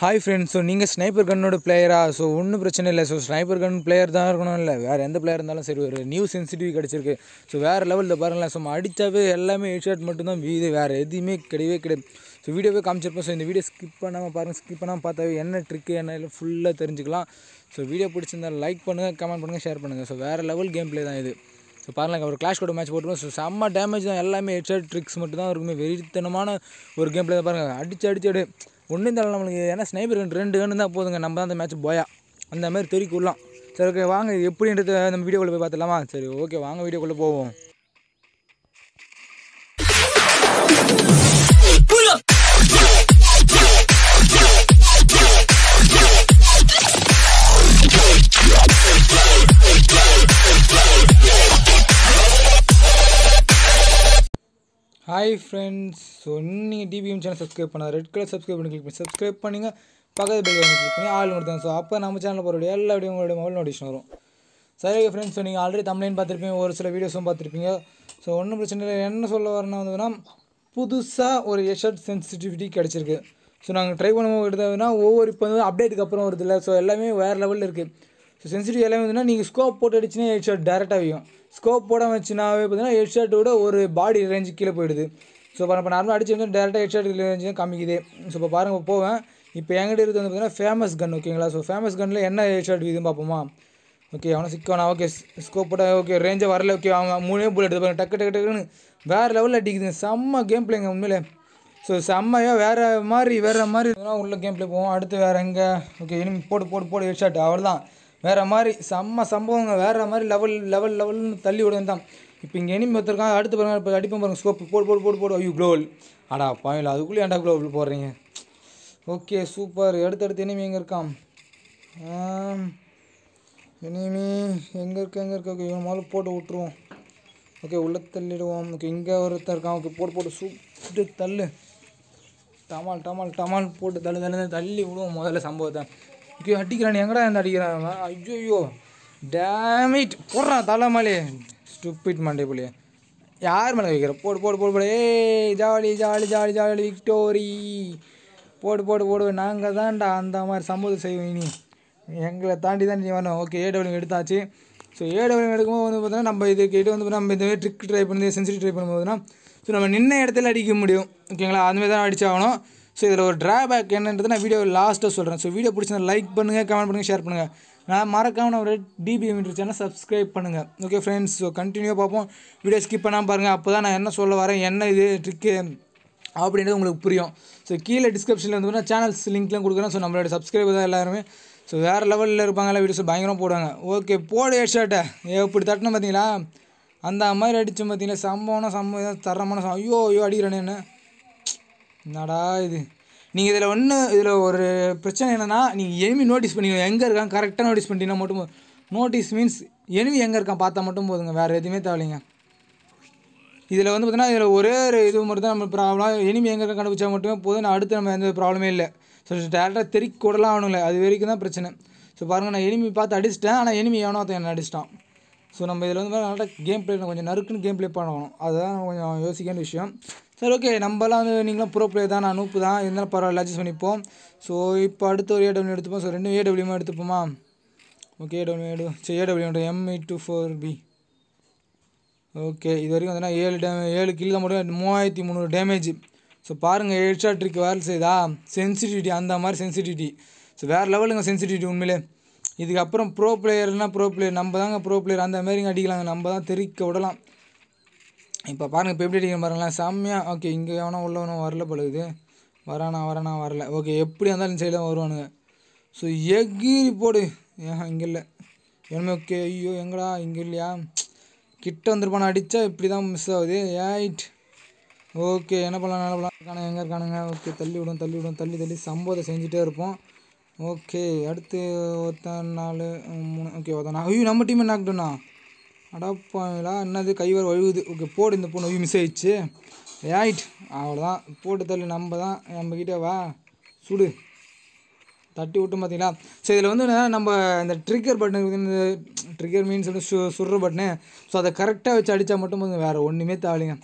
hi friends so நீங்கள் sniper கன்னோட பிளேயரா ஸோ ஒன்றும் பிரச்சனை இல்லை ஸோ ஸ்னைப்பர் கன் பிளேயர் தான் இருக்கணும் இல்லை வேறு எந்த பிளேயர் இருந்தாலும் சரி ஒரு நியூ சென்சிட்டிவ் கிடச்சிருக்கு ஸோ வேறு லெவலில் பாருங்களேன் ஸோ அடித்தாவே எல்லாமே மட்டும் மட்டும்தான் வீது வேறு எதுவுமே கிடையவே கிடையாது ஸோ வீடியோவே காமிச்சிருப்போம் ஸோ இந்த வீடியோ ஸ்கிப் பண்ணாமல் பாருங்கள் ஸ்கிப் பண்ணாமல் பார்த்தாவே என்ன ட்ரிக்கு என்ன இல்லை ஃபுல்லாக தெரிஞ்சுக்கலாம் ஸோ வீடியோ பிடிச்சிருந்தால் லைக் பண்ணுங்கள் கமெண்ட் பண்ணுங்கள் ஷேர் பண்ணுங்கள் ஸோ வேறு லெவல் கேம் பிளே தான் இது ஸோ பாருங்கள் ஒரு கிளாஷ் கூட மேட்ச் போட்டுருவோம் ஸோ செம்ம டேமேஜ் தான் எல்லாமே ஹெட்ஷர்ட் ட்ரிக்ஸ் மட்டும் தான் இருக்குமே வெறித்தனமான ஒரு கேம் பிளே தான் பாருங்கள் அடிச்சு அடிச்சு அடி ஒன்றும் தேவை நம்மளுக்கு ஏன்னா ஸ்னைப்பர் ரெண்டு ரெண்டு தான் போதுங்க நம்ம தான் அந்த மேட்ச் போயா அந்த மாதிரி தெரிவிக்கலாம் சரி ஓகே வாங்க எப்படின்றத நம்ம வீடியோக்குள்ளே போய் பார்த்துடலாமா சரி ஓகே வாங்க வீடியோக்குள்ளே போவோம் ஹாய் ஃப்ரெண்ட்ஸ் ஸோ நீங்கள் டிபிஎம் சேனல் சப்ஸ்கிரைப் பண்ணால் ரெட் கலர் சப்ஸ்கிரைப் பண்ணி கிளிக் பண்ணி சப்ஸ்கிரைப் பண்ணிங்க பக்கத்து பெல் பண்ணி கிளிக் பண்ணி ஆள் ஒருத்தங்க ஸோ அப்போ நம்ம சேனலில் போகிற எல்லா வீடியோ உங்களுடைய மொபைல் நோட்டிஷன் வரும் சரி ஃப்ரெண்ட்ஸ் ஸோ நீங்கள் ஆல்ரெடி தமிழ்லையும் பார்த்துருப்பீங்க ஒரு சில வீடியோஸும் பார்த்துருப்பீங்க ஸோ ஒன்றும் பிரச்சனை இல்லை என்ன சொல்ல வரேன்னா வந்துன்னா புதுசாக ஒரு எஷர்ட் சென்சிட்டிவிட்டி கிடச்சிருக்கு ஸோ நாங்கள் ட்ரை பண்ணும்போது எடுத்தோம்னா ஒவ்வொரு இப்போ வந்து அப்டேட்டுக்கு அப்புறம் வருது இல்லை ஸோ எல்லாமே வேறு லெவலில் இருக்குது ஸோ சென்சிட்டிவ் எல்லாமே வந்துன்னா நீங்கள் ஸ்கோப் போட்டு அடிச்சுன்னா ஹெட் ஷாட் டேரெக்டாக வையும் ஸ்கோப் போட வச்சுனாவே பார்த்தீங்கன்னா ஹெட் ஷாட்டோட ஒரு பாடி ரேஞ்சு கீழே போயிடுது ஸோ இப்போ நம்ம நார்மலாக அடிச்சு வந்து டேரெக்டாக ஹெட் ஷாட் ரேஞ்சு தான் காமிக்குது ஸோ இப்போ பாருங்கள் போவேன் இப்போ எங்கிட்ட இருக்குது வந்து பார்த்தீங்கன்னா ஃபேமஸ் கன் ஓகேங்களா ஸோ ஃபேமஸ் கன்னில் என்ன ஹெட் ஷாட் வீதும் பார்ப்போமா ஓகே அவனை சிக்கானா ஓகே ஸ்கோப் போட்டால் ஓகே ரேஞ்சாக வரல ஓகே அவங்க மூணே புல் எடுத்து பாருங்க டக்கு டக்கு டக்குன்னு வேறு லெவலில் அடிக்குது செம்ம கேம் பிள்ளைங்க உண்மையிலே ஸோ செம்மையாக வேறு மாதிரி வேறு மாதிரி உள்ள கேம் பிளே போவோம் அடுத்து வேறு எங்கே ஓகே இனிமேல் போட்டு போட்டு போட்டு ஹெட் ஷாட் அவ்வளோதான் வேறு மாதிரி செம்ம சம்பவங்க வேறு மாதிரி லெவல் லெவல் லெவல்னு தள்ளி விடுவேன் தான் இப்போ இங்கே எனிமி ஒருத்தருக்கான் அடுத்து பாருங்க இப்போ அடிப்போம் பாருங்கள் ஸ்கோப் போடு போடு போடு போடு ஐயோ க்ளோவல் அடா பாயில் அதுக்குள்ளே ஏண்டா க்ளோவல் போடுறீங்க ஓகே சூப்பர் அடுத்தடுத்து எனிமி எங்கே இருக்கான் எனிமி எங்கே இருக்கு எங்கே இருக்க ஓகே முதல்ல போட்டு விட்ருவோம் ஓகே உள்ளே தள்ளிடுவோம் ஓகே இங்கே ஒருத்தர் இருக்கான் ஓகே போட்டு போட்டு சூப்பிட்டு தள்ளு டமால் டமால் டமால் போட்டு தள்ளு தள்ளு தள்ளி விடுவோம் முதல்ல சம்பவத்தை ஐயோ அடிக்கிறான் எங்கடா இந்த அடிக்கிறான் ஐயோயோ டேமிட் போடுறான் தலைமலே ஸ்டூப்பிட் மண்டைப்புலியே யார் மேலே வைக்கிற போடு போடு போடு போடு ஏ jolly jolly jolly jolly victory போடு போடு போடு நாங்கள் தான்டா அந்த மாதிரி சம்பவம் செய்வோம் இனி எங்களை தாண்டி தான் நீ வரணும் ஓகே ஏடபிள் எடுத்தாச்சு ஸோ ஏடபிள் எடுக்கும்போது வந்து பார்த்தோன்னா நம்ம இதுக்கிட்ட வந்து நம்ம இந்த ட்ரிக் ட்ரை பண்ணி சென்சிட்டிவ் ட்ரை பண்ணும்போதுனா ஸோ நம்ம நின்ன இடத்துல அடிக்க முடியும் ஓகேங்களா அதுமாதிரி தான் அடித்தாகணும் ஸோ இதில் ஒரு ட்ராபேக் என்னன்றது நான் வீடியோ லாஸ்ட்டாக சொல்கிறேன் ஸோ வீடியோ பிடிச்சிருந்தா லைக் பண்ணுங்கள் கமெண்ட் பண்ணுங்கள் ஷேர் பண்ணுங்கள் நான் மறக்காமல் நம்ம டிபி மீட்டர் சேனல் சப்ஸ்கிரைப் பண்ணுங்கள் ஓகே ஃப்ரெண்ட்ஸ் ஸோ கண்டினியூவாக பார்ப்போம் வீடியோ ஸ்கிப் பண்ணாமல் பாருங்கள் அப்போ தான் நான் என்ன சொல்ல வரேன் என்ன இது ட்ரிக்கு அப்படின்றது உங்களுக்கு புரியும் ஸோ கீழே டிஸ்கிரிப்ஷனில் வந்து சேனல்ஸ் லிங்க்லாம் கொடுக்குறேன் ஸோ நம்மளோட சப்ஸ்கிரைபர் தான் எல்லாருமே ஸோ வேறு லெவலில் இருப்பாங்கல்ல வீடியோஸ் பயங்கரமாக போடுவாங்க ஓகே போடு ஏஷாட்டை எப்படி தட்டினோம் பார்த்தீங்களா அந்த மாதிரி அடித்தோம் பார்த்தீங்களா சம்பவம்னா சம்பவம் தரமான ஐயோ ஐயோ அடிக்கிறேன்னு என்ன என்னடா இது நீங்கள் இதில் ஒன்று இதில் ஒரு பிரச்சனை என்னென்னா நீங்கள் எனிமி நோட்டீஸ் பண்ணிங்க எங்கே இருக்கான் கரெக்டாக நோட்டீஸ் பண்ணிட்டீங்கன்னா மட்டும் நோட்டீஸ் மீன்ஸ் எனிமி எங்கே இருக்கான் பார்த்தா மட்டும் போதுங்க வேறு எதுவுமே தேவையில்லைங்க இதில் வந்து பார்த்தீங்கன்னா இதில் ஒரே ஒரு இது மட்டும் தான் நம்ம ப்ராப்ளம் எனிமி எங்கே இருக்க கண்டுபிடிச்சா மட்டுமே போதும் நான் அடுத்து நம்ம எந்த ப்ராப்ளமே இல்லை ஸோ டேரெக்டாக தெறிக்க கூடலாம் ஆகணும்ல அது வரைக்கும் தான் பிரச்சனை ஸோ பாருங்கள் நான் எனிமி பார்த்து அடிச்சிட்டேன் ஆனால் எனிமி எவனோ ஒருத்தன் என்ன அடிச்சிட்டான் ஸோ நம்ம இதில் வந்து நல்லா கேம் பிளே கொஞ்சம் நறுக்குன்னு கேம் பிளே பண்ணணும் அதுதான் கொஞ்சம் யோசிக்க வேண்டிய விஷயம் சரி ஓகே நம்மலாம் வந்து நீங்களாம் ப்ரோ பிளேயர் தான் நான் நூப்பு தான் இருந்தாலும் பரவாயில்ல அட்ஜஸ்ட் பண்ணிப்போம் ஸோ இப்போ அடுத்து ஒரு ஏடபிள்யூ எடுத்துப்போம் ஸோ ரெண்டும் ஏடபிள்யூமா எடுத்துப்போமா ஓகே ஏடபிள்யூ ஏடு சரி AW M two four B okay இது வரைக்கும் வந்தோன்னா ஏழு டே ஏழு கில்லில் மட்டும் மூவாயிரத்தி முந்நூறு டேமேஜ் ஸோ பாருங்கள் ஷாட் ட்ரிக் வேறு செய்யுதா சென்சிட்டிவிட்டி அந்த மாதிரி சென்சிட்டிவிட்டி ஸோ வேறு லெவலுங்க சென்சிட்டிவிட்டி உண்மையிலே இதுக்கப்புறம் ப்ரோ பிளேயர்னால் ப்ரோ பிளேயர் நம்ம தாங்க ப்ரோ பிளேயர் அந்த மாதிரிங்க அடிக்கலாங்க நம்ம தான் தெரிக்க விடலாம் இப்போ பாருங்கள் இப்போ எப்படி அடிக்கிற பாருங்களேன் செம்மையாக ஓகே இங்கே எவனோ உள்ளவனும் வரல பழகுது வரானா வரானா வரல ஓகே எப்படியா இருந்தாலும் சைடில் வருவானுங்க ஸோ எகிரி போடு ஏன் இங்கே இல்லை இனிமே ஓகே ஐயோ எங்கடா இங்கே இல்லையா கிட்ட வந்துருப்பான அடித்தா இப்படி தான் மிஸ் ஆகுது ஏட் ஓகே என்ன பண்ணலாம் என்ன பண்ணலாம் இருக்கானுங்க எங்கே இருக்கானுங்க ஓகே தள்ளி விடும் தள்ளி விடும் தள்ளி தள்ளி சம்பவத்தை செஞ்சுட்டே இருப்போம் ஓகே அடுத்து ஒருத்தன் நாலு மூணு ஓகே ஒருத்தன் ஐயோ நம்ம டீமே நாக்கிட்டோண்ணா அடப்பாவிங்களா என்னது கை வேறு ஒழுகுது ஓகே போடு இந்த பொண்ணு மிஸ் ஆயிடுச்சு ரைட் அவ்வளோதான் போட்டு தள்ளு நம்ம தான் கிட்டே வா சுடு தட்டி விட்டு பார்த்தீங்களா ஸோ இதில் வந்து நம்ம இந்த ட்ரிக்கர் பட்டன் ட்ரிக்கர் மீன்ஸ் வந்து சு சுடுற பட்டனு ஸோ அதை கரெக்டாக வச்சு அடித்தா மட்டும் போதும் வேறு ஒன்றுமே தேவையில்லைங்க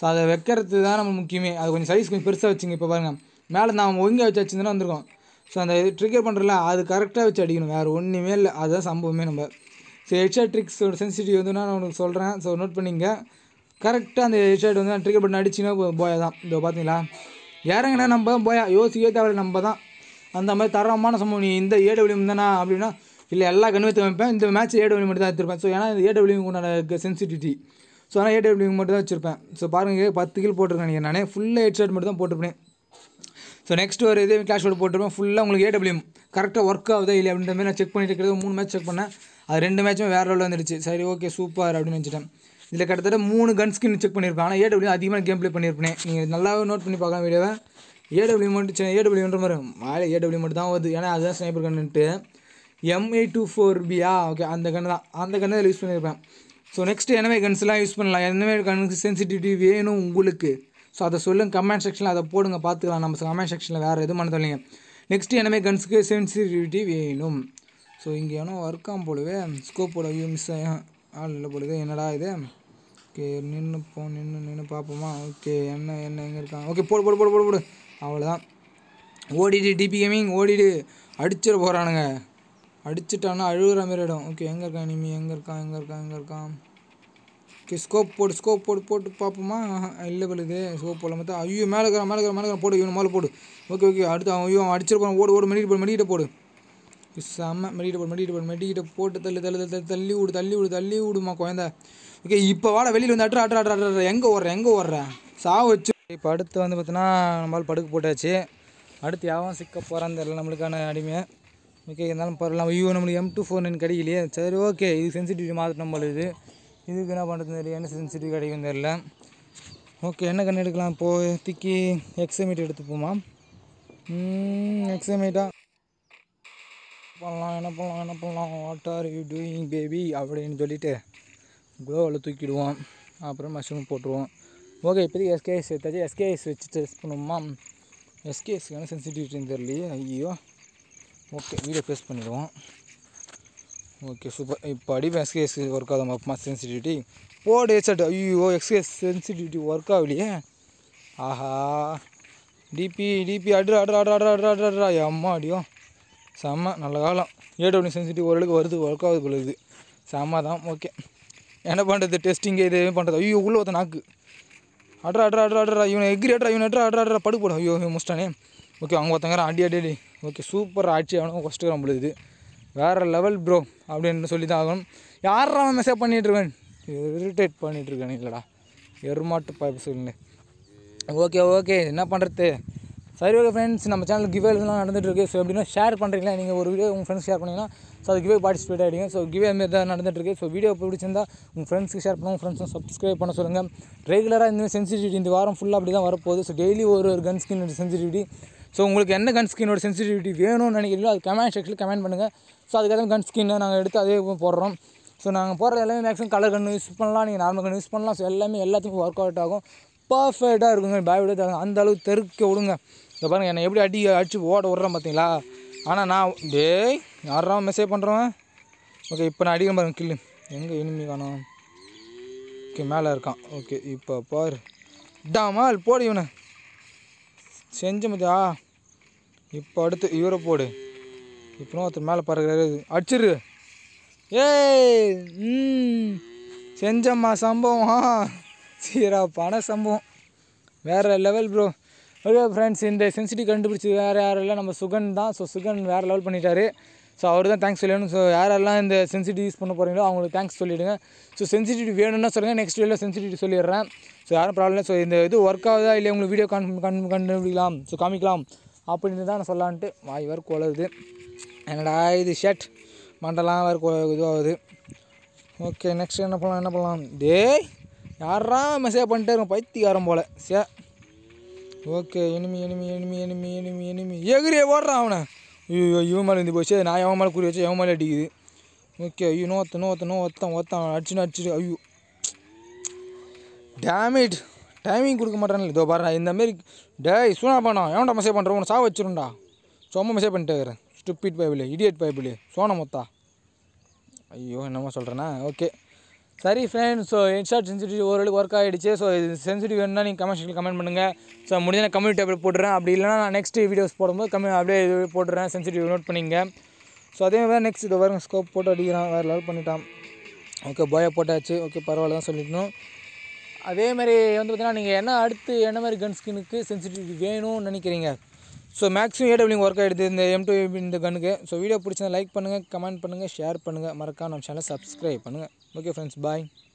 ஸோ அதை வைக்கிறது தான் நம்ம முக்கியமே அது கொஞ்சம் சைஸ் கொஞ்சம் பெருசாக வச்சுங்க இப்போ பாருங்கள் மேலே நாம் ஒழுங்காக வச்சு வச்சுருந்தோன்னா வந்திருக்கோம் ஸோ அந்த ட்ரிக்கர் பண்ணுறதுல அது கரெக்டாக வச்சு அடிக்கணும் வேறு ஒன்றுமே இல்லை அதுதான் சம்பவமே நம்ம ஸோ ஹெட்ஷாட் ட்ரிக்ஸோட சென்சிட்டிவ் வந்து நான் உங்களுக்கு சொல்கிறேன் ஸோ நோட் பண்ணிங்க கரெக்டாக அந்த ஹெட்ஷாட் வந்து நான் ட்ரிகர் பட்டன் அடிச்சுன்னா போயா தான் இதோ பார்த்தீங்களா இறங்கினா நம்ம போயா யோசிக்கவே தேவை நம்ம தான் அந்த மாதிரி தரமான சம்பவம் நீ இந்த ஏடபிள்யூம் தானா அப்படின்னா இல்லை எல்லா கன்வெத்து வைப்பேன் இந்த மேட்ச் ஏடபிள்யூ மட்டும் தான் எடுத்திருப்பேன் ஸோ ஏன்னா இந்த ஏடபிள்யூ உண்டான சென்சிட்டிவிட்டி ஸோ ஆனால் ஏடபிள்யூ மட்டும் தான் வச்சிருப்பேன் ஸோ பாருங்கள் பத்து கில் போட்டிருக்கேன் நானே ஃபுல்லாக ஹெட்ஷாட் மட்டும் தான் போட்டிருப்பேன் ஸோ நெக்ஸ்ட் ஒரு இதே கிளாஷ் ரோடு போட்டிருப்பேன் ஃபுல்லாக உங்களுக்கு ஏடபிள்யூம் கரெக்டாக ஒர்க் ஆகுதா இல்லை அப்படின்ற மாதிரி நான் செக் பண்ணிட்டு இருக்கிறது மூணு மேட்ச் செக் பண்ணேன் அது ரெண்டு மேட்சும் வேறு லெவலில் வந்துடுச்சு சரி ஓகே சூப்பர் அப்படின்னு வச்சுட்டேன் இதில் கிட்டத்தட்ட மூணு கன் ஸ்கின் செக் பண்ணியிருப்பேன் ஆனால் ஏடபிள்யூ அதிகமாக கேம் ப்ளே பண்ணியிருப்பேன் நீங்கள் நல்லாவே நோட் பண்ணி பார்க்கலாம் வீடியோவை ஏடபிள்யூ மட்டும் ஏடபிள்யூன்ற மாதிரி வாயில் ஏடபிள்யூ மட்டும் தான் வருது ஏன்னா அதுதான் ஸ்னைப்பர் கன்னுட்டு எம்ஏ டூ ஃபோர் பியா ஓகே அந்த கன்று தான் அந்த கன்று யூஸ் பண்ணியிருப்பேன் ஸோ நெக்ஸ்ட் எனவே கன்ஸ்லாம் யூஸ் பண்ணலாம் எனவே கன்னுக்கு சென்சிட்டிவிட்டி வேணும் உங்களுக்கு ஸோ அதை சொல்லுங்கள் கமெண்ட் செக்ஷனில் அதை போடுங்க பார்த்துக்கலாம் நம்ம கமெண்ட் செக்ஷனில் வேறு எதுவும் பண்ண தொல்லைங்க நெக்ஸ்ட் எனவே கன்ஸுக்கு சென்சிட்டிவிட்டி வேணும் ஸோ இங்கே ஏன்னா ஒர்க் ஆகும் போலவே ஸ்கோப்போட ஐயோ மிஸ் ஆள் இல்லை போலவே என்னடா இது ஓகே நின்று போ நின்று நின்று பார்ப்போமா ஓகே என்ன என்ன எங்கே இருக்காங்க ஓகே போடு போடு போடு போடு போடு அவ்வளோதான் ஓடிடு டிபி கேமிங் ஓடிடு அடிச்சிட போகிறானுங்க அடிச்சுட்டானா அழுகிற மாதிரி இடம் ஓகே எங்கே இருக்கான் இனிமே எங்கே இருக்கான் எங்கே இருக்கான் எங்கே இருக்கான் ஓகே ஸ்கோப் போடு ஸ்கோப் போட்டு போட்டு பார்ப்போமா இல்லை பழுது ஸ்கோப் போடல மொத்தம் ஐயோ மேலே இருக்கிறான் மேலே இருக்கிற மேலே போடு இவனு மேலே போடு ஓகே ஓகே அடுத்து அவன் ஐயோ அடிச்சிருப்பான் ஓடு ஓடு மெடிக்கிட்டு போடு மெடிக்கிட்டு போடு செம்ம மெடிக்கிட்ட போடு மெடிக்கிட்ட போடு மெடிக்கிட்ட போட்டு தள்ளி தள்ளி தள்ளி தள்ளி விடு தள்ளி விடு தள்ளி விடுமா குழந்த ஓகே இப்போ வாட வெளியில் வந்து அட்ரா அட்ரா அட்ரா எங்கே ஓடுறேன் எங்கே ஓடுறேன் சாவு வச்சு இப்போ அடுத்து வந்து பார்த்தீங்கன்னா நம்மளால் படுக்கு போட்டாச்சு அடுத்து யாவும் சிக்க போகிறான்னு தெரியல நம்மளுக்கான அடிமை ஓகே இருந்தாலும் பரவாயில்ல ஐயோ நம்மளுக்கு எம் டூ ஃபோர் நைன் கிடைக்கலையே சரி ஓகே இது சென்சிட்டிவ் மாற்றணும் போல இது இதுக்கு என்ன பண்ணுறதுன்னு தெரியல என்ன சென்சிட்டிவ் கிடைக்கும் தெரியல ஓகே என்ன கண்ணு எடுக்கலாம் இப்போது திக்கி எக்ஸமீட் எடுத்துப்போமா எக்ஸமீட்டாக பண்ணலாம் பண்ணலாம் பண்ணலாம் what are you doing baby அப்படினு சொல்லிட்டு குளோவல தூக்கிடுவோம் அப்புறம் மச்சம் போடுறோம் ஓகே இப்படியே எஸ் கேஎஸ் சேதா எஸ் கேஎஸ் விச்சிட்டு ஸ்பண்ணுமா எஸ் கேஎஸ் கண சென்சிட்டிவிட்டி தெர்லியா ஓகே வீடியோ பேஸ்ட் பண்ணிடுவோம் ஓகே சூப்பர் இப்படியே எஸ் கேஎஸ் வர்க்காதமா சென்சிட்டிவிட்டி போடு ஹெட் ஐயோ எஸ் கேஎஸ் சென்சிட்டிவிட்டி வர்க்காவலியே ஆஹா டிபி டிபி அடி அடி அடி அடி அடி அடி அடி அடி யம்மாடியோ செம்ம நல்ல காலம் ஏடபிள்யூ சென்சிட்டி ஓரளவுக்கு வருது ஒர்க் ஆகுது பொழுது செம்ம தான் ஓகே என்ன பண்ணுறது டெஸ்டிங் இது பண்ணுறது ஐயோ உள்ளே ஒருத்த நாக்கு அட்ரா அட்ரா அட்ரா அட்ரா இவனை எக்ரி அட்ரா இவன் அட்ரா அட்ரா அட்ரா படுக்கு போடும் ஐயோ முஸ்டானே ஓகே அவங்க ஒருத்தங்கிற அடி அடி அடி ஓகே சூப்பர் ஆட்சி ஆகணும் ஃபஸ்ட்டு இது வேறு லெவல் ப்ரோ அப்படின்னு சொல்லி தான் ஆகணும் யார் அவன் மெசேஜ் பண்ணிகிட்ருக்கேன் இரிட்டேட் பண்ணிகிட்ருக்கேன் இல்லைடா எருமாட்டு பாய்ப்பு சொல்லுங்க ஓகே ஓகே என்ன பண்ணுறது சரி ஓகே ஃப்ரெண்ட்ஸ் நம்ம சேனல் கிவேலாம் நடந்துட்டுருக்கு ஸோ எப்படின்னா ஷேர் பண்ணுறீங்களா நீங்கள் ஒரு வீடியோ உங்கள் ஃப்ரெண்ட்ஸ் ஷேர் பண்ணிங்கன்னா ஸோ அது கிவே பார்ட்டிசிபேட் ஆகிடுங்க ஸோ கிவே மாரி தான் நடந்துட்டுருக்கு ஸோ வீடியோ பிடிச்சிருந்தா உங்கள் ஃப்ரெண்ட்ஸ்க்கு ஷேர் பண்ணுவோம் ஃப்ரெண்ட்ஸும் சப்ஸ்கிரைப் பண்ண சொல்லுங்கள் ரெகுலராக இந்த சென்சிட்டிவிட்டி இந்த வாரம் ஃபுல்லாக அப்படி தான் வரப்போகுது ஸோ டெய்லி ஒரு ஒரு கன் ஸ்கின் சென்சிட்டிவிட்டி ஸோ உங்களுக்கு என்ன கன் ஸ்கின்னோட சென்சிட்டிவிட்டி வேணும்னு நினைக்கிறீங்களோ அது கமெண்ட் செக்ஷனில் கமெண்ட் பண்ணுங்கள் ஸோ அதுக்காக கன் ஸ்கின் நாங்கள் எடுத்து அதே போடுறோம் ஸோ நாங்கள் போகிற எல்லாமே மேக்ஸிமம் கலர் கன்று யூஸ் பண்ணலாம் நீங்கள் நார்மல் கன்று யூஸ் பண்ணலாம் ஸோ எல்லாமே எல்லாத்துக்கும் ஒர்க் அவுட் ஆகும் பர்ஃபெக்டாக இருக்குங்க பயோட அந்த அளவுக்கு தெருக்க விடுங்க இதை பாருங்க என்னை எப்படி அடி அடிச்சு ஓட விட்றேன் பார்த்தீங்களா ஆனால் நான் டேய் யாரா மெசேஜ் பண்ணுறவன் ஓகே இப்போ நான் அடிக்க பாருங்க கில்லு எங்கே இனிமே காணும் ஓகே மேலே இருக்கான் ஓகே இப்போ பாரு டாமால் போடு இவனை செஞ்ச மதியா இப்போ அடுத்து இவரை போடு இப்போ ஒருத்தர் மேலே பறக்கிறாரு அடிச்சிரு ஏய் ம் செஞ்சம்மா சம்பவம் சீரா பண சம்பவம் வேறு லெவல் ப்ரோ ஓகே ஃப்ரெண்ட்ஸ் இந்த சென்சிட்டி கண்டுபிடிச்சது வேறு யாரெல்லாம் நம்ம சுகன் தான் ஸோ சுகன் வேறு லெவல் பண்ணிட்டாரு ஸோ அவர் தான் தேங்க்ஸ் சொல்லணும் ஸோ யாரெல்லாம் இந்த சென்சிட்டிவ் யூஸ் பண்ண போகிறீங்களோ அவங்களுக்கு தேங்க்ஸ் சொல்லிவிடுங்க ஸோ சென்சிட்டிவ் வேணும்னா சொல்லுங்கள் நெக்ஸ்ட் வீடியோவில் சென்சிட்டிவ் சொல்லிடுறேன் ஸோ யாரும் ப்ராப்ளம் ஸோ இந்த இது ஒர்க் ஆகுதா இல்லை உங்களுக்கு வீடியோ கண் கண் கண்டுபிடிக்கலாம் ஸோ காமிக்கலாம் அப்படின்னு தான் நான் சொல்லான்ட்டு வாய் ஒர்க் குலருது என்னடா இது ஷர்ட் மண்டலாம் வேறு இதுவாகுது ஓகே நெக்ஸ்ட் என்ன பண்ணலாம் என்ன பண்ணலாம் டேய் யாரா மெசேஜ் பண்ணிட்டே இருக்கும் பைத்தியாரம் போல் சே okay enemy enemy enemy enemy enemy enemy எகிரியே ஓடுறான் அவனை ஐயோ இவன் மேலே இருந்து போச்சு நான் எவன் மேலே குறி வச்சு எவன் மேலே அடிக்குது ஓகே ஐயோ நோத்த நோத்த நோ ஒத்தான் ஒத்தான் அடிச்சுன்னு அடிச்சுட்டு ஐயோ டேமேஜ் டைமிங் கொடுக்க மாட்டேன்னு இதோ பாரு இந்தமாரி டேய் சூனா பண்ணோம் எவன்டா மெசேஜ் பண்ணுறேன் உனக்கு சா வச்சிருண்டா சும்மா மெசேஜ் பண்ணிட்டே இருக்கிறேன் ஸ்டூப்பிட் பைபிள் இடியட் பைபிள் சோன மொத்தா ஐயோ என்னமோ சொல்கிறேன்னா ஓகே சரி ஃப்ரெண்ட்ஸ் ஸோ இன்ஷார்ட் சென்சிட்டிவ் ஓரளவுக்கு ஒர்க் ஆகிடுச்சு ஸோ இது சென்சிட்டிவ் வேணும்னா நீங்கள் கமெண்ட் செக்ஷன் கமெண்ட் பண்ணுங்கள் ஸோ முடிஞ்ச நான் கம்யூனிட்டி அப்படியே போட்டுறேன் அப்படி இல்லைனா நான் நெக்ஸ்ட் வீடியோஸ் போடும்போது கம்மி அப்படியே போட்டுறேன் சென்சிட்டிவ் நோட் பண்ணிங்க ஸோ அதே மாதிரி நெக்ஸ்ட் இது வரும் ஸ்கோப் போட்டு அடிக்கிறான் வேறு லெவல் பண்ணிட்டான் ஓகே பாயை போட்டாச்சு ஓகே பரவாயில்ல தான் சொல்லிக்கணும் அதேமாதிரி வந்து பார்த்தீங்கன்னா நீங்கள் என்ன அடுத்து என்ன மாதிரி கன் ஸ்கின்னுக்கு சென்சிட்டிவ் வேணும்னு நினைக்கிறீங்க ஸோ மேக்ஸிமம் ஏடபிள்யூ ஒர்க் ஆகிடுது இந்த எம் டூ இந்த கன்னுக்கு ஸோ வீடியோ பிடிச்சதை லைக் பண்ணுங்கள் கமெண்ட் பண்ணுங்கள் ஷேர் பண்ணுங்கள் மறக்காம நம்ம சேனலை சப்ஸ்கிரைப் பண்ணுங்கள் ஓகே ஃப்ரெண்ட்ஸ் பாய்